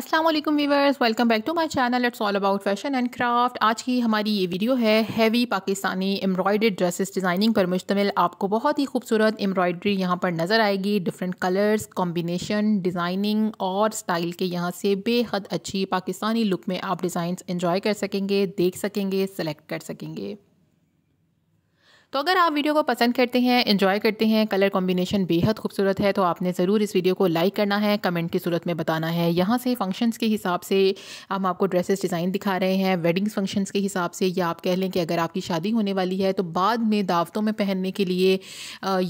अस्सलाम वालेकुम viewers welcome back to my channel it's all about fashion and craft आज की हमारी ये वीडियो है हैवी पाकिस्तानी एम्ब्रॉयड ड्रेसेस डिज़ाइनिंग पर मुश्तमिल आपको बहुत ही खूबसूरत एम्ब्रॉयडरी यहाँ पर नज़र आएगी डिफरेंट कलर्स कॉम्बिनेशन डिज़ाइनिंग और स्टाइल के यहाँ से बेहद अच्छी पाकिस्तानी लुक में आप डिज़ाइन इन्जॉय कर सकेंगे देख सकेंगे सेलेक्ट कर सकेंगे तो अगर आप वीडियो को पसंद करते हैं इन्जॉय करते हैं कलर कॉम्बिनेशन बेहद खूबसूरत है तो आपने ज़रूर इस वीडियो को लाइक करना है कमेंट की सूरत में बताना है यहाँ से फंक्शंस के हिसाब से हम आपको ड्रेसेस डिज़ाइन दिखा रहे हैं वेडिंग्स फंक्शंस के हिसाब से या आप कह लें कि अगर आपकी शादी होने वाली है तो बाद में दावतों में पहनने के लिए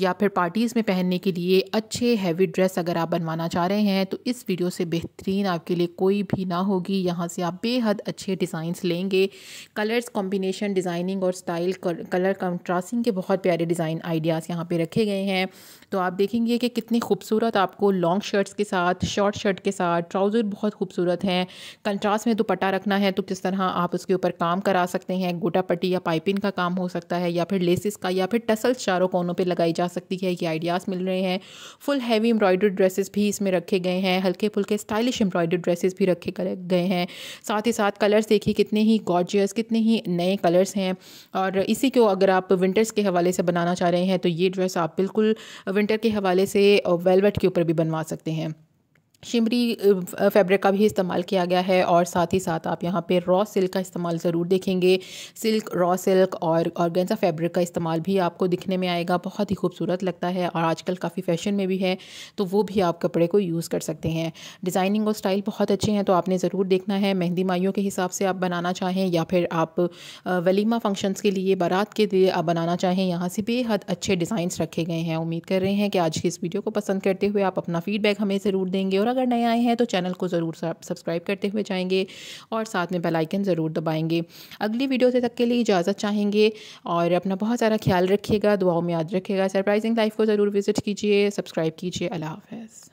या फिर पार्टीज़ में पहनने के लिए अच्छे हैवी ड्रेस अगर आप बनवाना चाह रहे हैं तो इस वीडियो से बेहतरीन आपके लिए कोई भी ना होगी यहाँ से आप बेहद अच्छे डिज़ाइंस लेंगे कलर्स कॉम्बिनेशन डिज़ाइनिंग और स्टाइल कलर कंट्रास्ट सिंह के बहुत प्यारे डिज़ाइन आइडियाज़ यहाँ पे रखे गए हैं तो आप देखेंगे कि कितनी खूबसूरत आपको लॉन्ग शर्ट्स के साथ शॉर्ट शर्ट के साथ ट्राउज़र बहुत खूबसूरत हैं कंट्रास्ट में दुपट्टा रखना है तो किस तरह आप उसके ऊपर काम करा सकते हैं गोटा पट्टी या पाइपिंग का काम हो सकता है या फिर लेसिस का या फिर टसल्स चारों कोनों पर लगाई जा सकती है ये आइडियाज़ मिल रहे हैं फुल हैवी एम्ब्रॉयडर्ड ड्रेसेस भी इसमें रखे गए हैं हल्के फुल्के स्टाइलिश एम्ब्रॉयडर्ड ड्रेसेस भी रखे गए हैं साथ ही साथ कलर्स देखिए कितने ही गॉर्जियस कितने ही नए कलर्स हैं और इसी को अगर आप विंटर विंटर्स के हवाले से बनाना चाह रहे हैं तो ये ड्रेस आप बिल्कुल विंटर के हवाले से वेलवेट के ऊपर भी बनवा सकते हैं शिमरी फैब्रिक का भी इस्तेमाल किया गया है और साथ ही साथ आप यहाँ पे रॉ सिल्क का इस्तेमाल ज़रूर देखेंगे सिल्क रॉ सिल्क और ऑर्गेंजा फैब्रिक का इस्तेमाल भी आपको दिखने में आएगा बहुत ही खूबसूरत लगता है और आजकल काफ़ी फैशन में भी है तो वो भी आप कपड़े को यूज़ कर सकते हैं डिज़ाइनिंग और स्टाइल बहुत अच्छे हैं तो आपने ज़रूर देखना है मेहंदी माइयों के हिसाब से आप बनाना चाहें या फिर आप वलीमा फंक्शंस के लिए बारात के लिए आप बनाना चाहें यहाँ से बेहद अच्छे डिज़ाइंस रखे गए हैं उम्मीद कर रहे हैं कि आज की इस वीडियो को पसंद करते हुए आप अपना फीडबैक हमें ज़रूर देंगे और अगर नए आए हैं तो चैनल को ज़रूर सब्सक्राइब करते हुए जाएंगे और साथ में बेलाइकन ज़रूर दबाएंगे अगली वीडियो से तक के लिए इजाज़त चाहेंगे और अपना बहुत सारा ख्याल रखिएगा दुआओं में याद रखिएगा सरप्राइजिंग लाइफ को ज़रूर विज़िट कीजिए सब्सक्राइब कीजिए अल्लाह हाफ